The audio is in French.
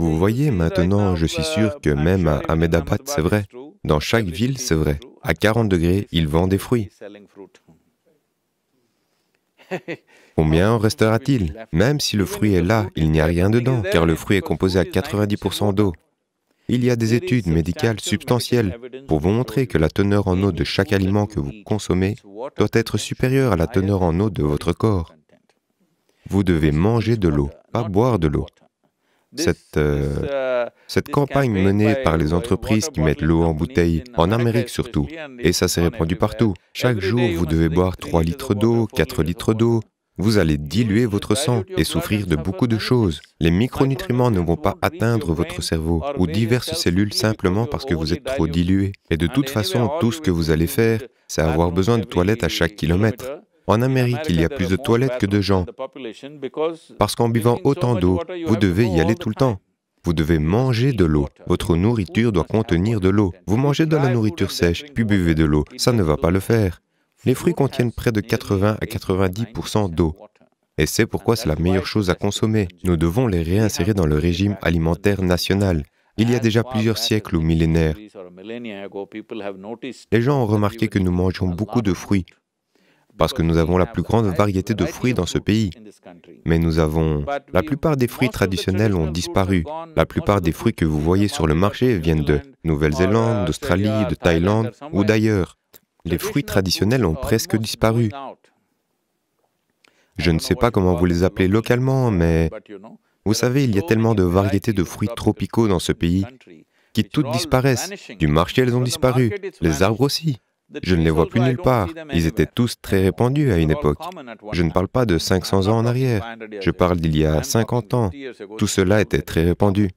Vous voyez maintenant, je suis bah, sûr que même à Ahmedabad, c'est vrai. Dans chaque ville, c'est vrai. À 40 degrés, il vend des fruits. Combien en restera-t-il Même si le fruit est là, il n'y a rien dedans, car le fruit est composé à 90% d'eau. Il y a des études médicales substantielles pour vous montrer que la teneur en eau de chaque aliment que vous consommez doit être supérieure à la teneur en eau de votre corps. Vous devez manger de l'eau, pas boire de l'eau. Cette, euh, uh, campagne menée par les entreprises qui mettent l'eau en bouteille, en Amérique surtout, et ça s'est répandu partout. Chaque jour, vous devez boire 3 litres d'eau, 4 litres d'eau. Vous allez diluer votre sang et souffrir de beaucoup de choses. Les micronutriments ne vont pas atteindre votre cerveau ou diverses cellules simplement parce que vous êtes trop dilué. Et de toute façon, tout ce que vous allez faire, c'est avoir besoin de toilettes à chaque kilomètre. En Amérique, il y a plus de toilettes que de gens, parce qu'en buvant autant d'eau, vous devez y aller tout le temps. Vous devez manger de l'eau. Votre nourriture doit contenir de l'eau. Vous mangez de la nourriture sèche, puis buvez de l'eau. Ça ne va pas le faire. Les fruits contiennent près de 80 à 90 d'eau. Et c'est pourquoi c'est la meilleure chose à consommer. Nous devons les réinsérer dans le régime alimentaire national. Il y a déjà plusieurs siècles ou millénaires, les gens ont remarqué que nous mangeons beaucoup de fruits, parce que nous avons la plus grande variété de fruits dans ce pays. Mais nous avons... La plupart des fruits traditionnels ont disparu. La plupart des fruits que vous voyez sur le marché viennent de Nouvelle-Zélande, d'Australie, de Thaïlande ou d'ailleurs. Les fruits traditionnels ont presque disparu. Je ne sais pas comment vous les appelez localement, mais vous savez, il y a tellement de variétés de fruits tropicaux dans ce pays qui toutes disparaissent. Du marché, elles ont disparu. Les arbres aussi. Je ne les vois plus nulle part. Ils étaient tous très répandus à une époque. Je ne parle pas de 500 ans en arrière. Je parle d'il y a 50 ans. Tout cela était très répandu.